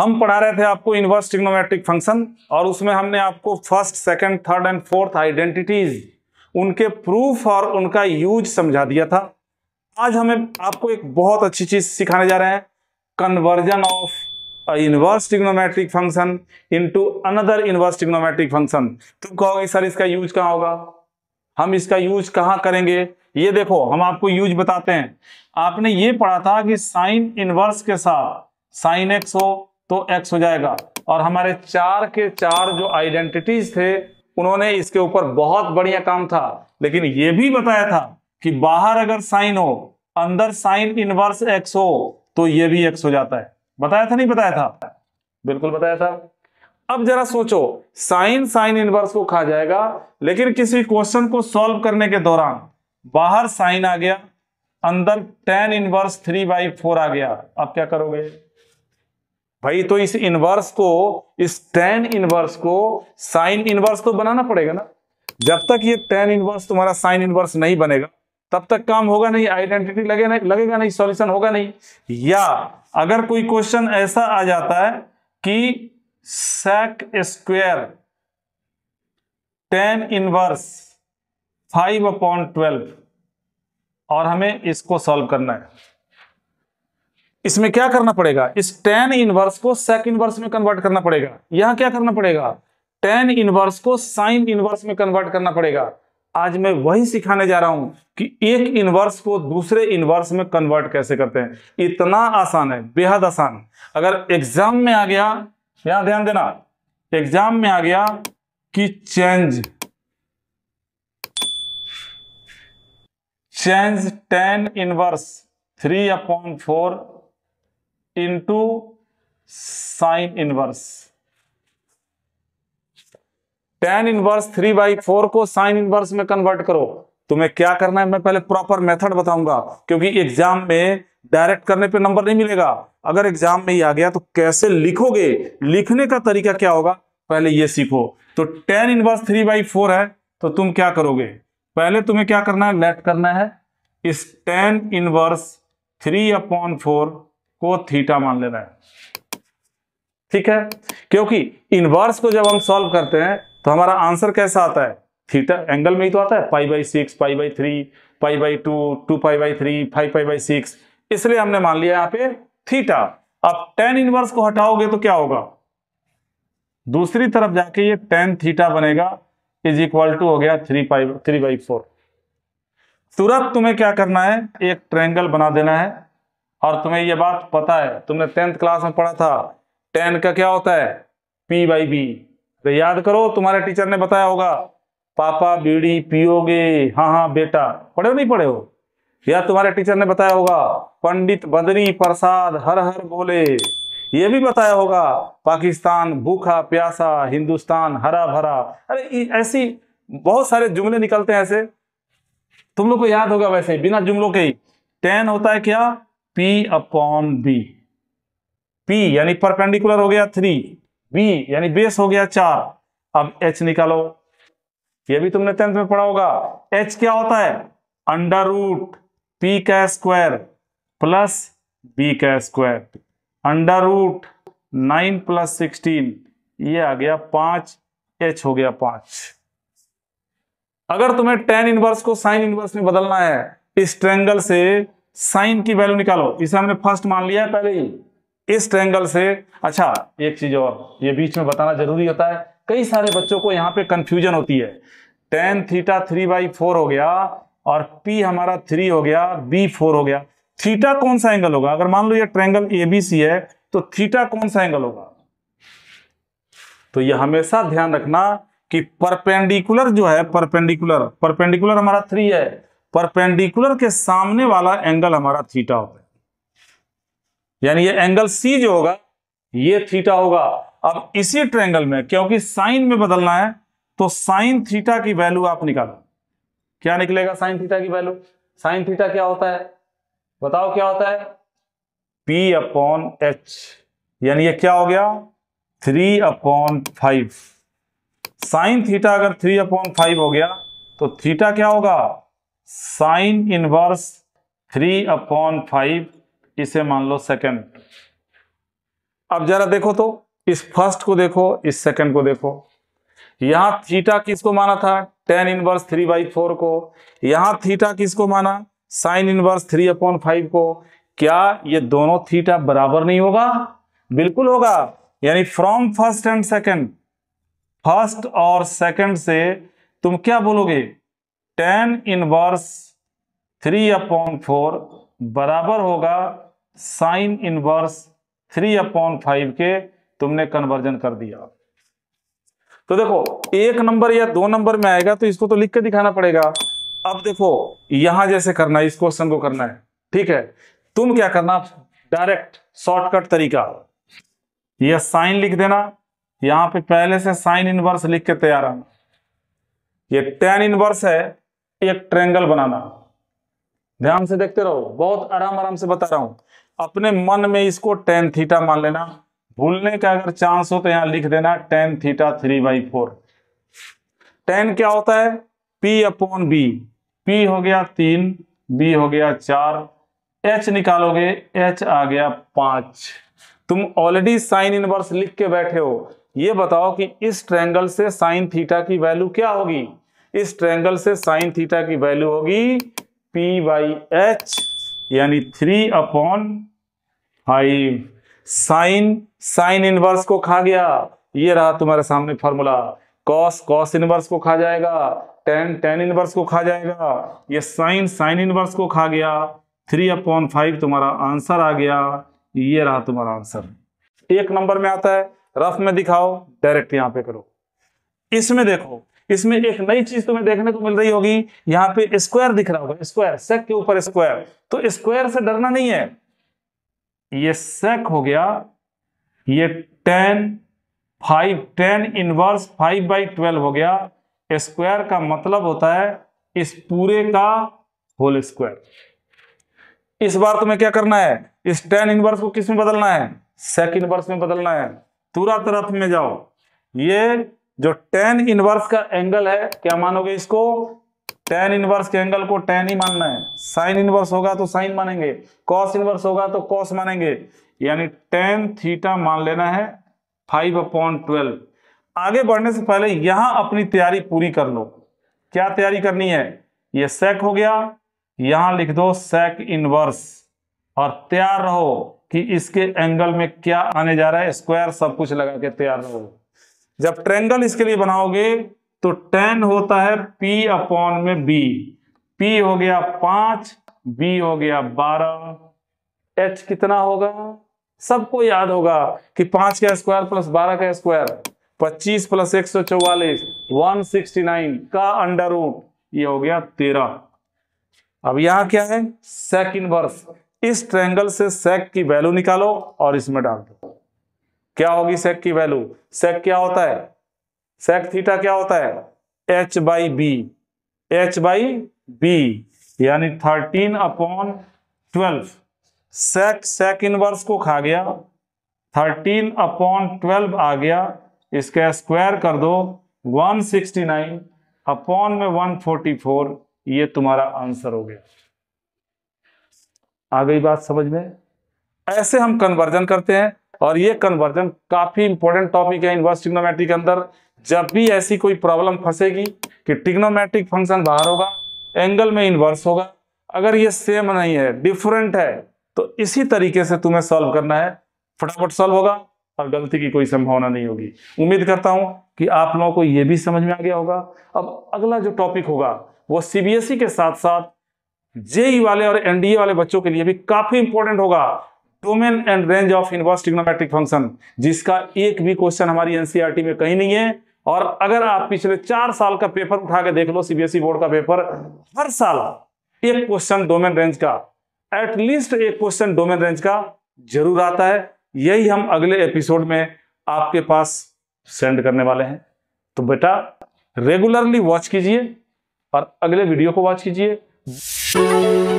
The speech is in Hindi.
हम पढ़ा रहे थे आपको इनवर्स टिग्नोमेट्रिक फंक्शन और उसमें हमने आपको first second third and fourth identities उनके प्रूफ और उनका यूज समझा दिया था आज हमें आपको एक बहुत अच्छी चीज सिखाने जा रहे हैं conversion of inverse trigonometric function into another inverse trigonometric function तुम कहोगे सर इसका यूज कहाँ होगा हम इसका यूज कहाँ करेंगे ये देखो हम आपको यूज बताते हैं आपने ये पढ़ा था कि साइन इनवर्स के साथ साइन एक्स हो तो एक्स हो जाएगा और हमारे चार के चार जो आइडेंटिटीज थे उन्होंने इसके ऊपर बहुत बढ़िया काम था लेकिन ये भी बताया था कि बाहर अगर साइन हो अंदर साइन इनवर्स एक्स हो तो ये भी एक्स हो जाता है बताया था नहीं बताया था बिल्कुल बताया था अब जरा सोचो साइन साइन इनवर्स को खा जाएगा लेकिन किसी क्वेश्चन को सॉल्व करने के दौरान बाहर साइन आ गया अंदर tan inverse three by four आ गया आप क्या करोगे भाई तो इस इनवर्स को इस टेन इनवर्स को साइन इनवर्स तो बनाना पड़ेगा ना जब तक ये टेन इनवर्स तुम्हारा साइन इनवर्स नहीं बनेगा तब तक काम होगा नहीं आइडेंटिटी लगे नहीं लगेगा नहीं सॉल्यूशन होगा नहीं या अगर कोई क्वेश्चन ऐसा आ जाता है कि sec square tan inverse five upon twelve और हमें इसको सॉल्व करना है इसमें क्या करना पड़ेगा इस टेन इनवर्स को सेक इनवर्स में कन्वर्ट करना पड़ेगा यहां क्या करना पड़ेगा टेन इनवर्स को साइन इनवर्स में कन्वर्ट करना पड़ेगा आज मैं वही सिखाने जा रहा हूं कि एक इनवर्स को दूसरे इनवर्स में कन्वर्ट कैसे करते हैं इतना आसान है बेहद आसान अगर एग्जाम में आ गया यहां ध्यान देना एग्जाम में आ गया कि change change tan inverse three upon four into sine inverse tan inverse three by four को साइन इनवर्स में कन्वर्ट करो तुम्हें क्या करना है मैं पहले प्रॉपर मेथड बताऊंगा क्योंकि एग्जाम में डायरेक्ट करने पे नंबर नहीं मिलेगा अगर एग्जाम में ही आ गया तो कैसे लिखोगे लिखने का तरीका क्या होगा पहले ये सीखो तो tan inverse three by four है तो तुम क्या करोगे पहले तुम्हें क्या करना है लेट करना है इस tan inverse three upon four को थीटा मान लेना है ठीक है क्योंकि इनवर्स को जब हम सॉल्व करते हैं तो हमारा आंसर कैसा आता है थीटा एंगल में ही तो आता है pi by six pi by three pi by two two pi by three five pi by six इसलिए हमने मान लिया यहां पे थीटा अब टेन इनवर्स को हटाओगे तो क्या होगा दूसरी तरफ जाके ये टेन थीटा बनेगा इज इक्वल टू हो गया three pi three by four तुरंत तुम्हें क्या करना है एक ट्रेंगल बना देना है और तुम्हें यह बात पता है तुमने टेंथ क्लास में पढ़ा था टेन का क्या होता है पी बाई बी तो याद करो तुम्हारे टीचर ने बताया होगा पापा बीड़ी पियोगे हाँ हाँ बेटा पढ़े हो नहीं पढ़े हो या तुम्हारे टीचर ने बताया होगा पंडित बदनी प्रसाद हर हर बोले ये भी बताया होगा पाकिस्तान भूखा प्यासा हिंदुस्तान हरा भरा अरे ऐसी बहुत सारे जुमले निकलते हैं ऐसे तुम लोग को याद होगा वैसे बिना जुमलों के ही टेन होता है क्या पी अपॉन बी पी यानी परपेंडिकुलर हो गया थ्री बी यानी बेस हो गया चार अब एच निकालो ये भी तुमने टेंथ में पढ़ा होगा एच क्या होता है अंडर रूट पी का स्क्वायर प्लस बी का square under root nine plus sixteen ये आ गया पांच एच हो गया पांच अगर तुम्हें टेन इनवर्स को साइन इनवर्स में बदलना है इस ट्रेंगल से साइन की वैल्यू निकालो इसे हमने फर्स्ट मान लिया है पहले ही इस ट्रेंगल से अच्छा एक चीज और ये बीच में बताना जरूरी होता है कई सारे बच्चों को यहाँ पे कंफ्यूजन होती है tan theta three by four हो गया और पी हमारा थ्री हो गया बी फोर हो गया थीटा कौन सा एंगल होगा अगर मान लो ये ट्रेंगल सी है तो थीटा कौन सा एंगल होगा तो ये हमेशा ध्यान रखना कि परपेंडिकुलर जो है परपेंडिकुलर परपेंडिकुलर हमारा थ्री है परपेंडिकुलर के सामने वाला एंगल हमारा थीटा होगा यानी ये एंगल सी जो होगा ये थीटा होगा अब इसी ट्रेंगल में क्योंकि साइन में बदलना है तो साइन थीटा की वैल्यू आप निकालो क्या निकलेगा साइन थीटा की वैल्यू साइन थीटा क्या होता है बताओ क्या होता है पी अपॉन एच यानी ये क्या हो गया three upon five sine theta अगर थ्री अपॉन फाइव हो गया तो थीटा क्या होगा sine inverse three upon five इसे मान लो सेकंड अब जरा देखो तो इस फर्स्ट को देखो इस सेकंड को देखो यहां थीटा किसको माना था tan inverse three by four को यहां थीटा किसको माना sine inverse three upon five को क्या ये दोनों थीटा बराबर नहीं होगा बिल्कुल होगा यानी from first and second first और सेकंड से तुम क्या बोलोगे tan inverse three upon four बराबर होगा sine inverse three upon five के तुमने कन्वर्जन कर दिया तो देखो एक नंबर या दो नंबर में आएगा तो इसको तो लिख के दिखाना पड़ेगा अब देखो यहां जैसे करना है इस क्वेश्चन को करना है ठीक है तुम क्या करना डायरेक्ट शॉर्टकट तरीका यह साइन लिख देना यहां पे पहले से साइन इनवर्स लिख के तैयार आना ये टेन इनवर्स है एक ट्रेंगल बनाना ध्यान से देखते रहो बहुत आराम आराम से बता रहा हूं अपने मन में इसको टेन थीटा मान लेना भूलने का अगर चांस हो तो यहां लिख देना tan theta three by four tan क्या होता है पी अपॉन बी पी हो गया तीन बी हो गया चार एच निकालोगे एच आ गया पांच तुम ऑलरेडी साइन इनवर्स लिख के बैठे हो ये बताओ कि इस ट्रेंगल से साइन थीटा की वैल्यू क्या होगी इस ट्रैंगल से साइन थीटा की वैल्यू होगी पी बाई एच यानी three upon five sine sine inverse को खा गया ये रहा तुम्हारे सामने फॉर्मूला कॉस कॉस इनवर्स को खा जाएगा टेन टेन इनवर्स को खा जाएगा ये साइन साइन इनवर्स को खा गया थ्री अपॉन फाइव तुम्हारा आंसर आ गया ये रहा तुम्हारा आंसर एक नंबर में आता है रफ में दिखाओ डायरेक्ट यहां पे करो इसमें देखो इसमें एक नई चीज तुम्हें देखने को मिल रही होगी यहाँ पे स्क्वायर दिख रहा होगा स्क्वायर सेक के ऊपर स्क्वायर तो स्क्वायर से डरना नहीं है ये सेक हो गया ये tan five tan inverse five by twelve हो गया स्क्वायर का मतलब होता है इस पूरे का होल स्क्वायर इस बार तुम्हें क्या करना है इस टेन इनवर्स को किस में बदलना है सेक इनवर्स में बदलना है पूरा तरफ में जाओ ये जो टेन इनवर्स का एंगल है क्या मानोगे इसको टेन इनवर्स के एंगल को टेन ही मानना है साइन इनवर्स होगा तो साइन मानेंगे कॉस इनवर्स होगा तो कॉस मानेंगे यानी टेन थीटा मान लेना है फाइव अपॉन ट्वेल्व आगे बढ़ने से पहले यहां अपनी तैयारी पूरी कर लो क्या तैयारी करनी है ये सेक हो गया यहां लिख दो सेक इनवर्स और तैयार रहो कि इसके एंगल में क्या आने जा रहा है स्क्वायर सब कुछ लगा के तैयार रहो जब ट्रेंगल इसके लिए बनाओगे तो टेन होता है पी अपॉन में बी पी हो गया पांच बी हो गया बारह एच कितना होगा सबको याद होगा कि पांच का स्क्वायर प्लस बारह का स्क्वायर पच्चीस प्लस एक सौ चौवालीस वन सिक्सटी नाइन का अंडर रूट ये हो गया तेरह अब यहां क्या है सेक इनवर्स इस ट्रेंगल से सेक की वैल्यू निकालो और इसमें डाल दो क्या होगी सेक की वैल्यू सेक क्या होता है सेक थीटा क्या होता है H by B H by B यानी thirteen upon twelve sec sec inverse को खा गया थर्टीन अपॉन ट्वेल्व आ गया इसका स्क्वायर कर दो वन सिक्सटी नाइन अपॉन में वन फोर्टी फोर ये तुम्हारा आंसर हो गया आ गई बात समझ में ऐसे हम कन्वर्जन करते हैं और ये कन्वर्जन काफी इंपॉर्टेंट टॉपिक है इनवर्स टिग्नोमेट्री के अंदर जब भी ऐसी कोई प्रॉब्लम फंसेगी कि टिग्नोमेट्रिक फंक्शन बाहर होगा एंगल में इन्वर्स होगा अगर ये सेम नहीं है डिफरेंट है तो इसी तरीके से तुम्हें सॉल्व करना है फटाफट सॉल्व होगा और गलती की कोई संभावना नहीं होगी उम्मीद करता हूं कि आप लोगों को यह भी समझ में आ गया होगा अब अगला जो टॉपिक होगा वो सीबीएसई e के साथ साथ जेई e वाले और एनडीए वाले बच्चों के लिए भी काफी इंपॉर्टेंट होगा domain and range of inverse trigonometric function जिसका एक भी क्वेश्चन हमारी एनसीईआरटी e में कहीं नहीं है और अगर आप पिछले चार साल का पेपर उठा के देख लो सीबीएसई बोर्ड e का पेपर हर साल एक क्वेश्चन डोमेन रेंज का एटलीस्ट एक क्वेश्चन डोमेन रेंज का जरूर आता है यही हम अगले एपिसोड में आपके पास सेंड करने वाले हैं तो बेटा रेगुलरली वॉच कीजिए और अगले वीडियो को वॉच कीजिए Oh, oh, oh.